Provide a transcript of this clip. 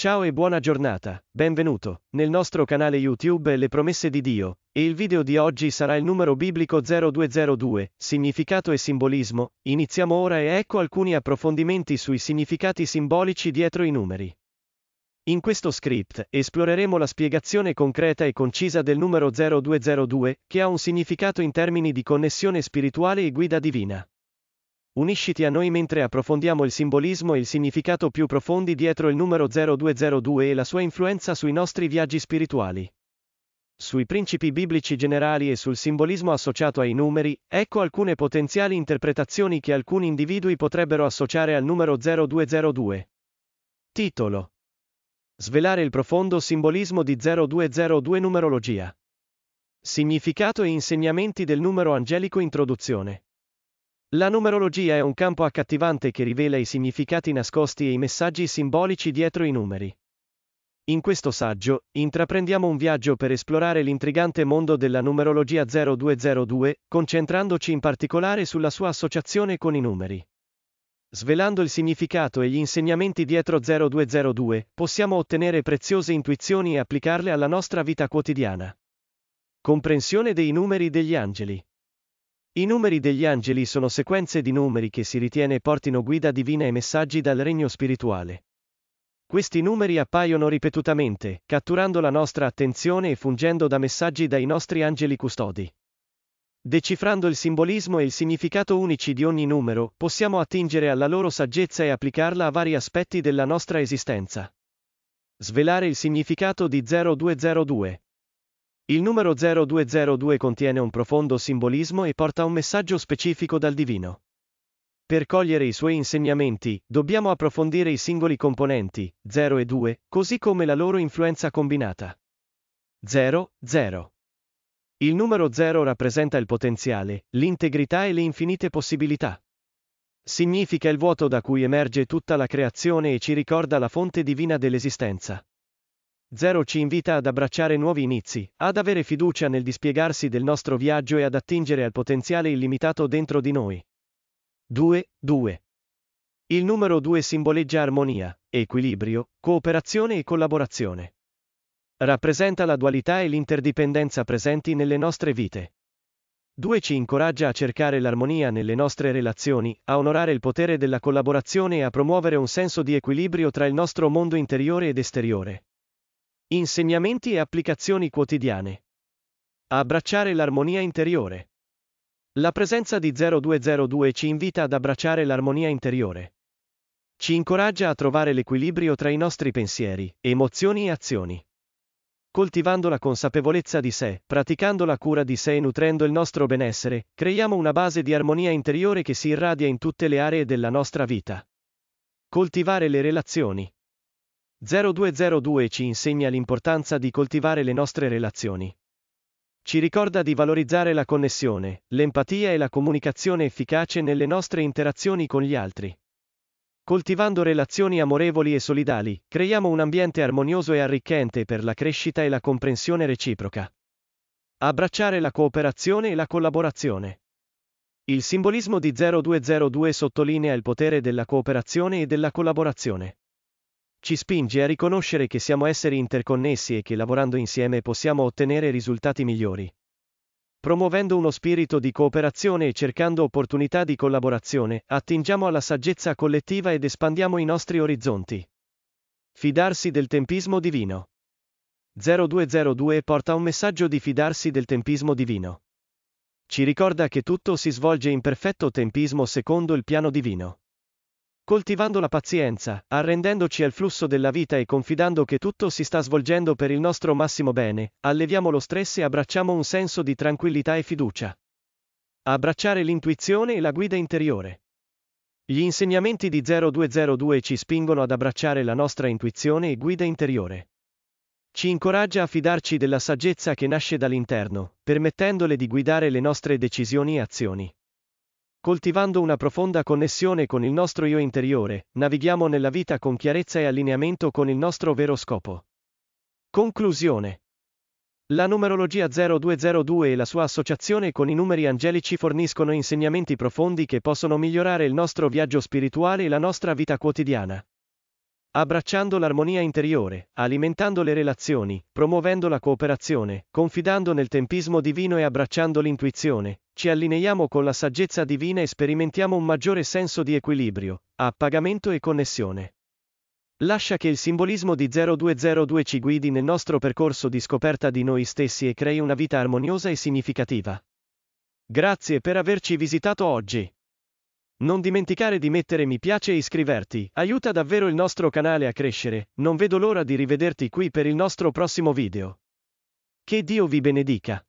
Ciao e buona giornata, benvenuto nel nostro canale YouTube Le promesse di Dio, e il video di oggi sarà il numero biblico 0202, significato e simbolismo, iniziamo ora e ecco alcuni approfondimenti sui significati simbolici dietro i numeri. In questo script esploreremo la spiegazione concreta e concisa del numero 0202, che ha un significato in termini di connessione spirituale e guida divina. Unisciti a noi mentre approfondiamo il simbolismo e il significato più profondi dietro il numero 0202 e la sua influenza sui nostri viaggi spirituali. Sui principi biblici generali e sul simbolismo associato ai numeri, ecco alcune potenziali interpretazioni che alcuni individui potrebbero associare al numero 0202. Titolo. Svelare il profondo simbolismo di 0202 numerologia. Significato e insegnamenti del numero angelico introduzione. La numerologia è un campo accattivante che rivela i significati nascosti e i messaggi simbolici dietro i numeri. In questo saggio, intraprendiamo un viaggio per esplorare l'intrigante mondo della numerologia 0202, concentrandoci in particolare sulla sua associazione con i numeri. Svelando il significato e gli insegnamenti dietro 0202, possiamo ottenere preziose intuizioni e applicarle alla nostra vita quotidiana. Comprensione dei numeri degli angeli. I numeri degli angeli sono sequenze di numeri che si ritiene portino guida divina e messaggi dal regno spirituale. Questi numeri appaiono ripetutamente, catturando la nostra attenzione e fungendo da messaggi dai nostri angeli custodi. Decifrando il simbolismo e il significato unici di ogni numero, possiamo attingere alla loro saggezza e applicarla a vari aspetti della nostra esistenza. Svelare il significato di 0202. Il numero 0202 contiene un profondo simbolismo e porta un messaggio specifico dal divino. Per cogliere i suoi insegnamenti, dobbiamo approfondire i singoli componenti, 0 e 2, così come la loro influenza combinata. 0, 0. Il numero 0 rappresenta il potenziale, l'integrità e le infinite possibilità. Significa il vuoto da cui emerge tutta la creazione e ci ricorda la fonte divina dell'esistenza. Zero ci invita ad abbracciare nuovi inizi, ad avere fiducia nel dispiegarsi del nostro viaggio e ad attingere al potenziale illimitato dentro di noi. 2. 2. Il numero 2 simboleggia armonia, equilibrio, cooperazione e collaborazione. Rappresenta la dualità e l'interdipendenza presenti nelle nostre vite. 2 ci incoraggia a cercare l'armonia nelle nostre relazioni, a onorare il potere della collaborazione e a promuovere un senso di equilibrio tra il nostro mondo interiore ed esteriore. Insegnamenti e applicazioni quotidiane. Abbracciare l'armonia interiore. La presenza di 0202 ci invita ad abbracciare l'armonia interiore. Ci incoraggia a trovare l'equilibrio tra i nostri pensieri, emozioni e azioni. Coltivando la consapevolezza di sé, praticando la cura di sé e nutrendo il nostro benessere, creiamo una base di armonia interiore che si irradia in tutte le aree della nostra vita. Coltivare le relazioni. 0202 ci insegna l'importanza di coltivare le nostre relazioni. Ci ricorda di valorizzare la connessione, l'empatia e la comunicazione efficace nelle nostre interazioni con gli altri. Coltivando relazioni amorevoli e solidali, creiamo un ambiente armonioso e arricchente per la crescita e la comprensione reciproca. Abbracciare la cooperazione e la collaborazione. Il simbolismo di 0202 sottolinea il potere della cooperazione e della collaborazione. Ci spinge a riconoscere che siamo esseri interconnessi e che lavorando insieme possiamo ottenere risultati migliori. Promuovendo uno spirito di cooperazione e cercando opportunità di collaborazione, attingiamo alla saggezza collettiva ed espandiamo i nostri orizzonti. Fidarsi del tempismo divino. 0202 porta un messaggio di fidarsi del tempismo divino. Ci ricorda che tutto si svolge in perfetto tempismo secondo il piano divino coltivando la pazienza, arrendendoci al flusso della vita e confidando che tutto si sta svolgendo per il nostro massimo bene, alleviamo lo stress e abbracciamo un senso di tranquillità e fiducia. Abbracciare l'intuizione e la guida interiore. Gli insegnamenti di 0202 ci spingono ad abbracciare la nostra intuizione e guida interiore. Ci incoraggia a fidarci della saggezza che nasce dall'interno, permettendole di guidare le nostre decisioni e azioni. Coltivando una profonda connessione con il nostro io interiore, navighiamo nella vita con chiarezza e allineamento con il nostro vero scopo. Conclusione. La numerologia 0202 e la sua associazione con i numeri angelici forniscono insegnamenti profondi che possono migliorare il nostro viaggio spirituale e la nostra vita quotidiana. Abbracciando l'armonia interiore, alimentando le relazioni, promuovendo la cooperazione, confidando nel tempismo divino e abbracciando l'intuizione, ci allineiamo con la saggezza divina e sperimentiamo un maggiore senso di equilibrio, appagamento e connessione. Lascia che il simbolismo di 0202 ci guidi nel nostro percorso di scoperta di noi stessi e crei una vita armoniosa e significativa. Grazie per averci visitato oggi. Non dimenticare di mettere mi piace e iscriverti, aiuta davvero il nostro canale a crescere, non vedo l'ora di rivederti qui per il nostro prossimo video. Che Dio vi benedica.